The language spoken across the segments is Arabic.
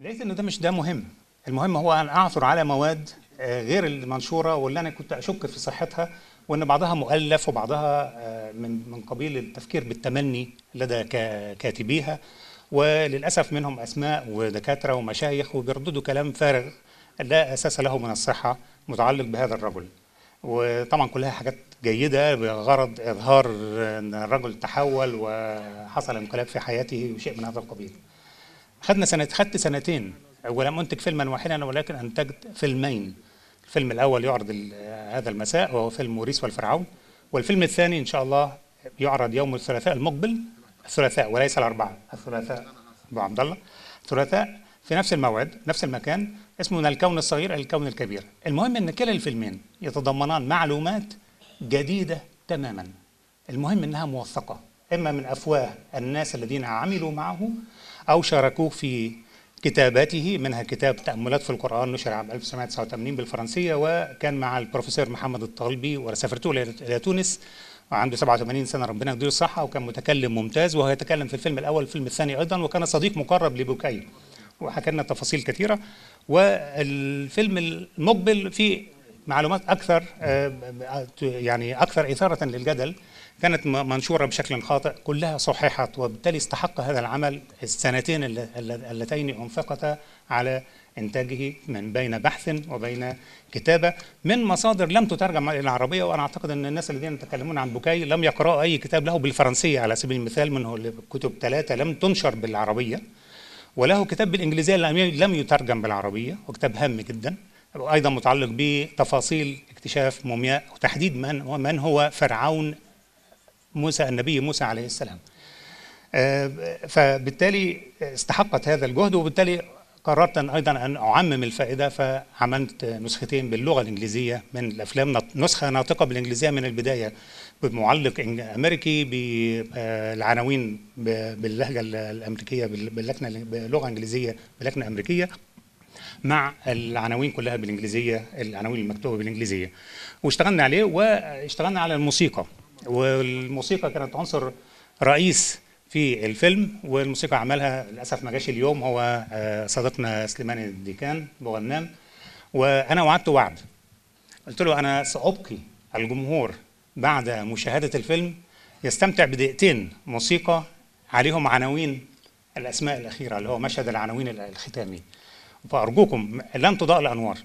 لقيت ان ده مش ده مهم المهم هو ان اعثر على مواد آه، غير المنشوره واللي انا كنت اشك في صحتها وان بعضها مؤلف وبعضها آه، من من قبيل التفكير بالتمني لدى كاتبيها وللاسف منهم اسماء ودكاتره ومشايخ وبيرددوا كلام فارغ لا اساس له من الصحه متعلق بهذا الرجل وطبعا كلها حاجات جيده بغرض اظهار ان الرجل تحول وحصل انقلاب في حياته وشيء من هذا القبيل خدنا سنة خدت سنتين ولم أنتج فيلما واحدا ولكن أنتجت فيلمين الفيلم الأول يعرض هذا المساء وهو فيلم موريس والفرعون والفيلم الثاني إن شاء الله يعرض يوم الثلاثاء المقبل الثلاثاء وليس الأربعاء الثلاثاء أبو عبد الله الثلاثاء في نفس الموعد نفس المكان اسمه من الكون الصغير إلى الكون الكبير المهم أن كلا الفيلمين يتضمنان معلومات جديدة تماما المهم أنها موثقة إما من أفواه الناس الذين عملوا معه أو شاركوه في كتاباته منها كتاب تأملات في القرآن نشر عام 1989 بالفرنسية وكان مع البروفيسور محمد الطالبي وسافرته إلى تونس وعنده 87 سنة ربنا يديله الصحة وكان متكلم ممتاز وهو يتكلم في الفيلم الأول والفيلم الثاني أيضا وكان صديق مقرب لبوكاي وحكى لنا تفاصيل كثيرة والفيلم المقبل في معلومات اكثر آه، يعني اكثر اثاره للجدل كانت منشوره بشكل خاطئ كلها صححت وبالتالي استحق هذا العمل السنتين اللتين انفقتا على انتاجه من بين بحث وبين كتابه من مصادر لم تترجم الى العربيه وانا اعتقد ان الناس الذين يتكلمون عن بوكاي لم يقراوا اي كتاب له بالفرنسيه على سبيل المثال منه كتب ثلاثه لم تنشر بالعربيه وله كتاب بالانجليزيه لم يترجم بالعربيه وكتاب هام جدا وايضا متعلق بتفاصيل اكتشاف مومياء وتحديد من من هو فرعون موسى النبي موسى عليه السلام. آه، فبالتالي استحقت هذا الجهد وبالتالي قررت أن ايضا ان اعمم الفائده فعملت نسختين باللغه الانجليزيه من الافلام نسخه ناطقه بالانجليزيه من البدايه بمعلق امريكي بالعناوين آه، باللهجه الامريكيه باللكنه بلغه انجليزيه بلكنه امريكيه مع العناوين كلها بالانجليزيه العناوين المكتوبه بالانجليزيه واشتغلنا عليه واشتغلنا على الموسيقى والموسيقى كانت عنصر رئيس في الفيلم والموسيقى عملها للاسف ما جاش اليوم هو آه، صديقنا سليمان الديكان بغنام وانا وعدته وعد قلت له انا سابقي الجمهور بعد مشاهده الفيلم يستمتع بدقيقتين موسيقى عليهم عناوين الاسماء الاخيره اللي هو مشهد العناوين الختامي فارجوكم لن تضاء الانوار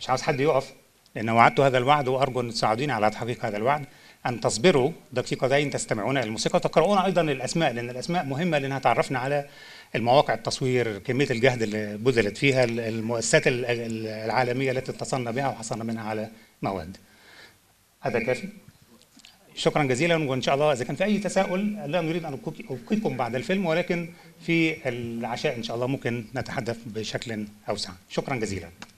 مش عاوز حد يقف لان وعدت هذا الوعد وارجو ان تساعدوني على تحقيق هذا الوعد ان تصبروا دقيقتين تستمعون الى الموسيقى وتقرؤون ايضا الاسماء لان الاسماء مهمه لانها تعرفنا على المواقع التصوير كميه الجهد اللي بذلت فيها المؤسسات العالميه التي اتصلنا بها وحصلنا منها على مواد هذا كافي شكرا جزيلا وان شاء الله اذا كان في اي تساؤل لا نريد ان ابقيكم بعد الفيلم ولكن في العشاء ان شاء الله ممكن نتحدث بشكل اوسع شكرا جزيلا